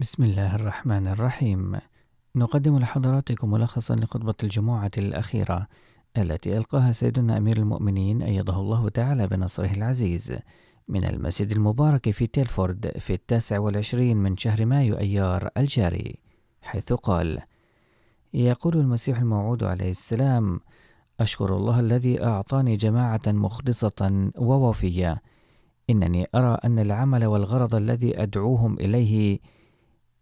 بسم الله الرحمن الرحيم نقدم لحضراتكم ملخصا لخطبة الجمعة الأخيرة التي ألقاها سيدنا أمير المؤمنين أيده الله تعالى بنصره العزيز من المسجد المبارك في تيلفورد في التاسع والعشرين من شهر مايو أيار الجاري حيث قال يقول المسيح الموعود عليه السلام أشكر الله الذي أعطاني جماعة مخلصة ووفية إنني أرى أن العمل والغرض الذي أدعوهم إليه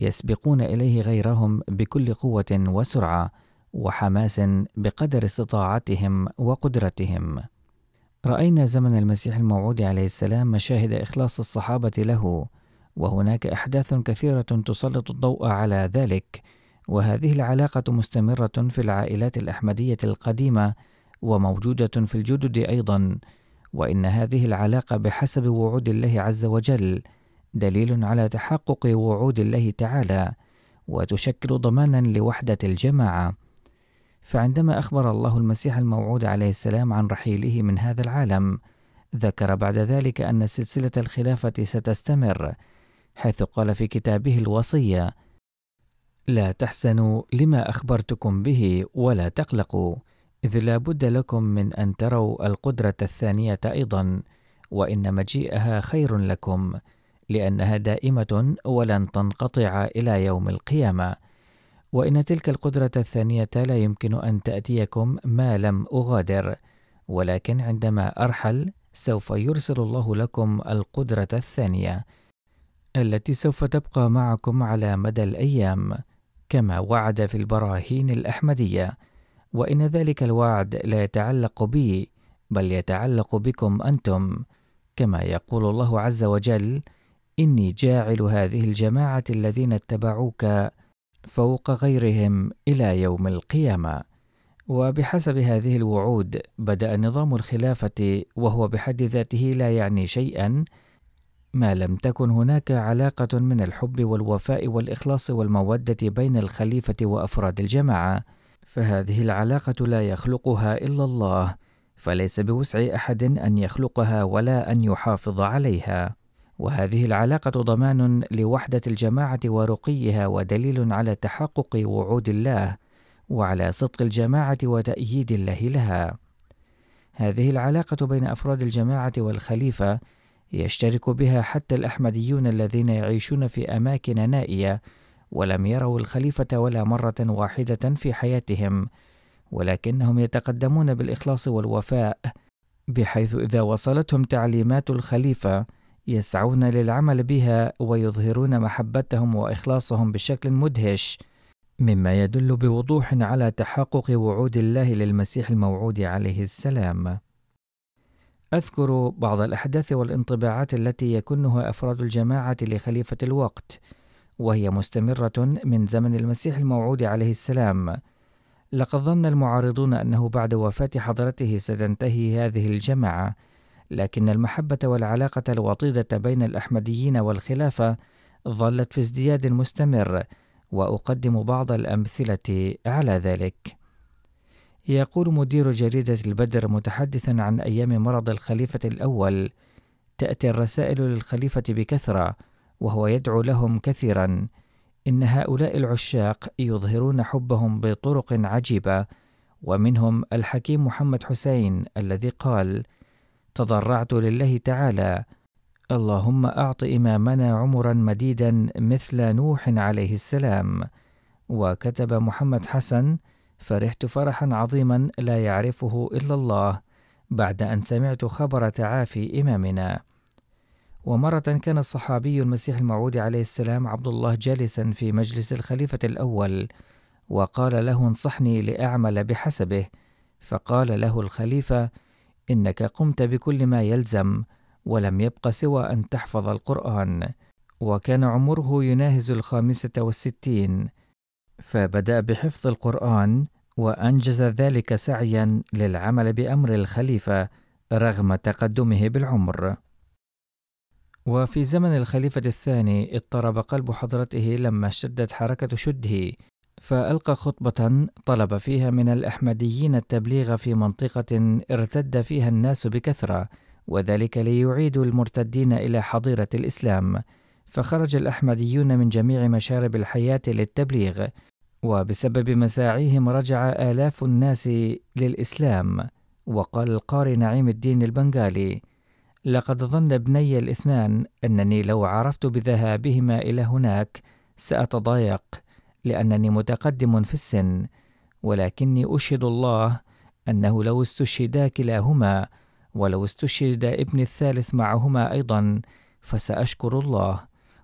يسبقون إليه غيرهم بكل قوة وسرعة وحماس بقدر استطاعتهم وقدرتهم. رأينا زمن المسيح الموعود عليه السلام مشاهد إخلاص الصحابة له، وهناك أحداث كثيرة تسلط الضوء على ذلك، وهذه العلاقة مستمرة في العائلات الأحمدية القديمة وموجودة في الجدد أيضًا، وإن هذه العلاقة بحسب وعود الله عز وجل، دليل على تحقق وعود الله تعالى وتشكل ضمانا لوحدة الجماعة فعندما أخبر الله المسيح الموعود عليه السلام عن رحيله من هذا العالم ذكر بعد ذلك أن سلسلة الخلافة ستستمر حيث قال في كتابه الوصية لا تحزنوا لما أخبرتكم به ولا تقلقوا إذ لا بد لكم من أن تروا القدرة الثانية أيضا وإن مجيئها خير لكم لأنها دائمة ولن تنقطع إلى يوم القيامة، وإن تلك القدرة الثانية لا يمكن أن تأتيكم ما لم أغادر، ولكن عندما أرحل سوف يرسل الله لكم القدرة الثانية، التي سوف تبقى معكم على مدى الأيام، كما وعد في البراهين الأحمدية، وإن ذلك الوعد لا يتعلق بي، بل يتعلق بكم أنتم، كما يقول الله عز وجل: إني جاعل هذه الجماعة الذين اتبعوك فوق غيرهم إلى يوم القيامة. وبحسب هذه الوعود بدأ نظام الخلافة وهو بحد ذاته لا يعني شيئًا ما لم تكن هناك علاقة من الحب والوفاء والإخلاص والمودة بين الخليفة وأفراد الجماعة، فهذه العلاقة لا يخلقها إلا الله، فليس بوسع أحد أن يخلقها ولا أن يحافظ عليها. وهذه العلاقة ضمان لوحدة الجماعة ورقيها ودليل على تحقق وعود الله وعلى صدق الجماعة وتأييد الله لها. هذه العلاقة بين أفراد الجماعة والخليفة يشترك بها حتى الأحمديون الذين يعيشون في أماكن نائية ولم يروا الخليفة ولا مرة واحدة في حياتهم، ولكنهم يتقدمون بالإخلاص والوفاء، بحيث إذا وصلتهم تعليمات الخليفة يسعون للعمل بها ويظهرون محبتهم واخلاصهم بشكل مدهش مما يدل بوضوح على تحقق وعود الله للمسيح الموعود عليه السلام اذكر بعض الاحداث والانطباعات التي يكنها افراد الجماعه لخليفه الوقت وهي مستمره من زمن المسيح الموعود عليه السلام لقد ظن المعارضون انه بعد وفاه حضرته ستنتهي هذه الجماعه لكن المحبة والعلاقة الوطيدة بين الأحمديين والخلافة ظلت في ازدياد مستمر، وأقدم بعض الأمثلة على ذلك. يقول مدير جريدة البدر متحدثا عن أيام مرض الخليفة الأول: تأتي الرسائل للخليفة بكثرة، وهو يدعو لهم كثيرا. إن هؤلاء العشاق يظهرون حبهم بطرق عجيبة، ومنهم الحكيم محمد حسين الذي قال: تضرعت لله تعالى اللهم اعط امامنا عمرا مديدا مثل نوح عليه السلام وكتب محمد حسن فرحت فرحا عظيما لا يعرفه الا الله بعد ان سمعت خبر تعافي امامنا ومره كان الصحابي المسيح الموعود عليه السلام عبد الله جالسا في مجلس الخليفه الاول وقال له انصحني لاعمل بحسبه فقال له الخليفه إنك قمت بكل ما يلزم ولم يبق سوى أن تحفظ القرآن وكان عمره يناهز الخامسة والستين فبدأ بحفظ القرآن وأنجز ذلك سعيا للعمل بأمر الخليفة رغم تقدمه بالعمر وفي زمن الخليفة الثاني اضطرب قلب حضرته لما اشتدت حركة شده فألقى خطبة طلب فيها من الأحمديين التبليغ في منطقة ارتد فيها الناس بكثرة، وذلك ليعيدوا المرتدين إلى حظيرة الإسلام، فخرج الأحمديون من جميع مشارب الحياة للتبليغ، وبسبب مساعيهم رجع آلاف الناس للإسلام، وقال القاري نعيم الدين البنغالي: لقد ظن ابني الاثنان أنني لو عرفت بذهابهما إلى هناك سأتضايق لأنني متقدم في السن، ولكني أشهد الله أنه لو استشهدا كلاهما، ولو استشهد ابني الثالث معهما أيضا، فسأشكر الله،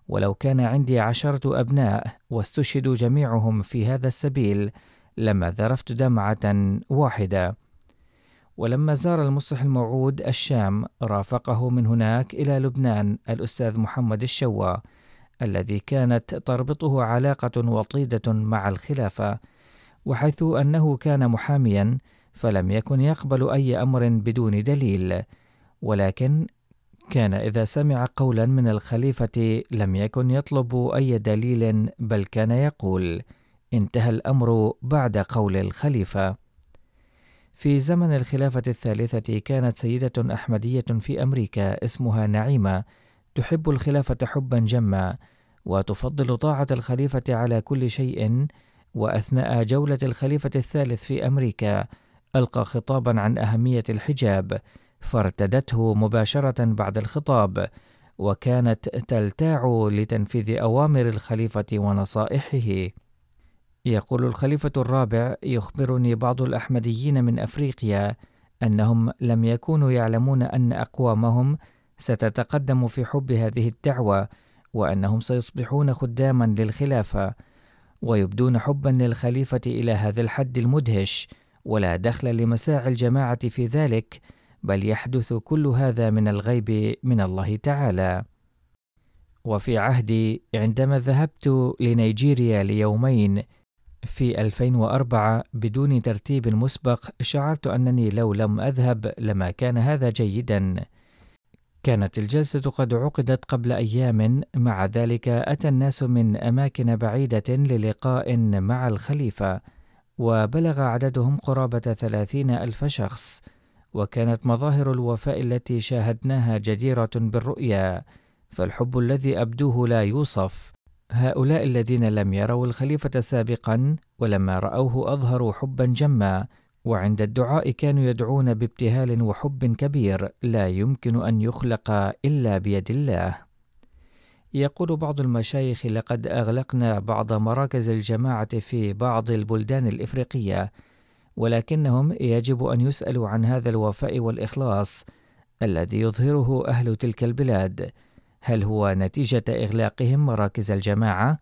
ولو كان عندي عشرة أبناء واستشهدوا جميعهم في هذا السبيل، لما ذرفت دمعة واحدة. ولما زار المصلح الموعود الشام رافقه من هناك إلى لبنان الأستاذ محمد الشوى الذي كانت تربطه علاقة وطيدة مع الخلافة، وحيث أنه كان محاميًا فلم يكن يقبل أي أمر بدون دليل، ولكن كان إذا سمع قولًا من الخليفة لم يكن يطلب أي دليل بل كان يقول: انتهى الأمر بعد قول الخليفة. في زمن الخلافة الثالثة كانت سيدة أحمدية في أمريكا اسمها نعيمة، تحب الخلافة حبا جما وتفضل طاعة الخليفة على كل شيء وأثناء جولة الخليفة الثالث في أمريكا ألقى خطابا عن أهمية الحجاب فارتدته مباشرة بعد الخطاب وكانت تلتاع لتنفيذ أوامر الخليفة ونصائحه يقول الخليفة الرابع يخبرني بعض الأحمديين من أفريقيا أنهم لم يكونوا يعلمون أن أقوامهم ستتقدم في حب هذه الدعوة وأنهم سيصبحون خداما للخلافة ويبدون حبا للخليفة إلى هذا الحد المدهش ولا دخل لمساعي الجماعة في ذلك بل يحدث كل هذا من الغيب من الله تعالى وفي عهدي عندما ذهبت لنيجيريا ليومين في 2004 بدون ترتيب مسبق شعرت أنني لو لم أذهب لما كان هذا جيدا كانت الجلسة قد عقدت قبل أيام مع ذلك أتى الناس من أماكن بعيدة للقاء مع الخليفة وبلغ عددهم قرابة ثلاثين ألف شخص وكانت مظاهر الوفاء التي شاهدناها جديرة بالرؤيا فالحب الذي أبدوه لا يوصف هؤلاء الذين لم يروا الخليفة سابقا ولما رأوه أظهروا حبا جما وعند الدعاء كانوا يدعون بابتهال وحب كبير لا يمكن أن يخلق إلا بيد الله. يقول بعض المشايخ لقد أغلقنا بعض مراكز الجماعة في بعض البلدان الإفريقية، ولكنهم يجب أن يسألوا عن هذا الوفاء والإخلاص الذي يظهره أهل تلك البلاد، هل هو نتيجة إغلاقهم مراكز الجماعة؟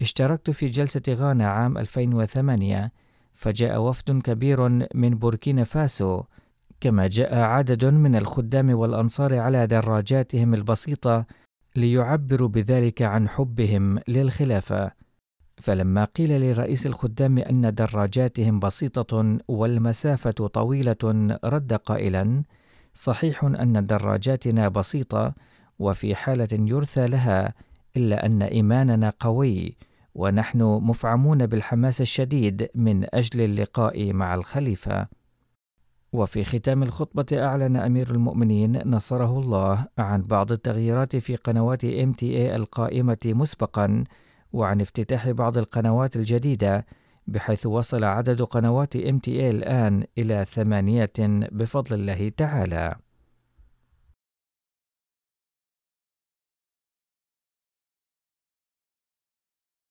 اشتركت في جلسة غانا عام 2008 فجاء وفد كبير من بوركينا فاسو كما جاء عدد من الخدام والأنصار على دراجاتهم البسيطة ليعبروا بذلك عن حبهم للخلافة فلما قيل لرئيس الخدام أن دراجاتهم بسيطة والمسافة طويلة رد قائلا صحيح أن دراجاتنا بسيطة وفي حالة يرثى لها إلا أن إيماننا قوي ونحن مفعمون بالحماس الشديد من أجل اللقاء مع الخليفة. وفي ختام الخطبة أعلن أمير المؤمنين نصره الله عن بعض التغييرات في قنوات MTA إيه القائمة مسبقًا، وعن افتتاح بعض القنوات الجديدة، بحيث وصل عدد قنوات MTA إيه الآن إلى ثمانية بفضل الله تعالى.